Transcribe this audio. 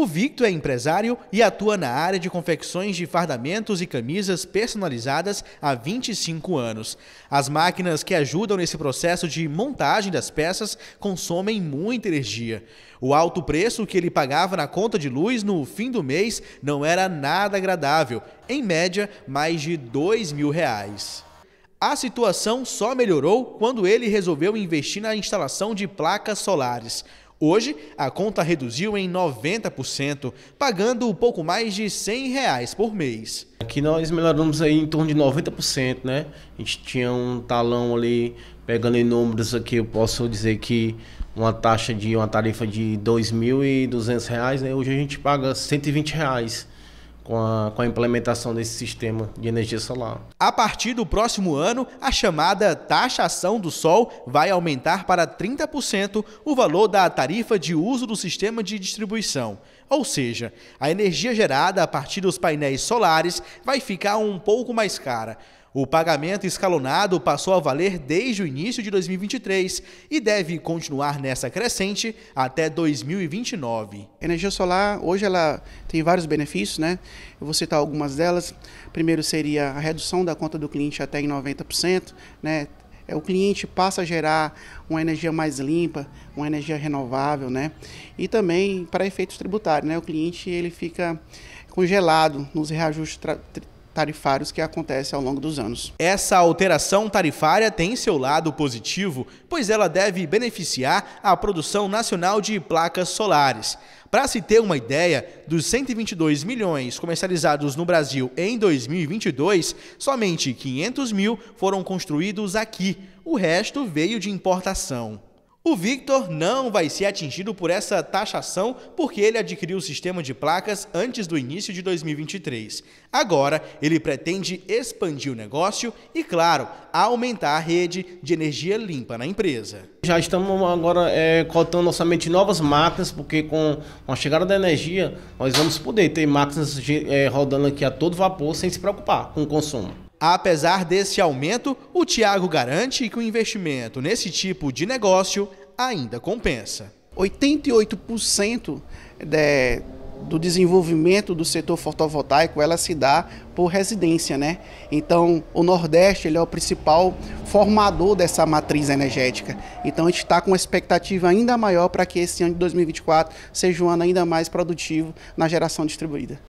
O Victor é empresário e atua na área de confecções de fardamentos e camisas personalizadas há 25 anos. As máquinas que ajudam nesse processo de montagem das peças consomem muita energia. O alto preço que ele pagava na conta de luz no fim do mês não era nada agradável, em média, mais de R$ 2 mil reais. A situação só melhorou quando ele resolveu investir na instalação de placas solares. Hoje, a conta reduziu em 90%, pagando um pouco mais de 100 reais por mês. Aqui nós melhoramos aí em torno de 90%, né? A gente tinha um talão ali, pegando em números aqui, eu posso dizer que uma taxa de uma tarifa de R$ 2.200, né? Hoje a gente paga R$ 120. Reais com a, com a implementação desse sistema de energia solar. A partir do próximo ano, a chamada taxação do sol vai aumentar para 30% o valor da tarifa de uso do sistema de distribuição. Ou seja, a energia gerada a partir dos painéis solares vai ficar um pouco mais cara. O pagamento escalonado passou a valer desde o início de 2023 e deve continuar nessa crescente até 2029. A energia solar, hoje ela tem vários benefícios, né? Eu vou citar algumas delas. Primeiro seria a redução da conta do cliente até em 90%, né? É, o cliente passa a gerar uma energia mais limpa, uma energia renovável, né? E também para efeitos tributários, né? O cliente ele fica congelado nos reajustes tarifários que acontece ao longo dos anos. Essa alteração tarifária tem seu lado positivo, pois ela deve beneficiar a produção nacional de placas solares. Para se ter uma ideia, dos 122 milhões comercializados no Brasil em 2022, somente 500 mil foram construídos aqui, o resto veio de importação. O Victor não vai ser atingido por essa taxação porque ele adquiriu o sistema de placas antes do início de 2023. Agora, ele pretende expandir o negócio e, claro, aumentar a rede de energia limpa na empresa. Já estamos agora é, cotando orçamento novas máquinas, porque com a chegada da energia, nós vamos poder ter máquinas é, rodando aqui a todo vapor sem se preocupar com o consumo. Apesar desse aumento, o Tiago garante que o investimento nesse tipo de negócio ainda compensa. 88% de, é, do desenvolvimento do setor fotovoltaico ela se dá por residência, né? Então o Nordeste ele é o principal formador dessa matriz energética. Então a gente está com uma expectativa ainda maior para que esse ano de 2024 seja um ano ainda mais produtivo na geração distribuída.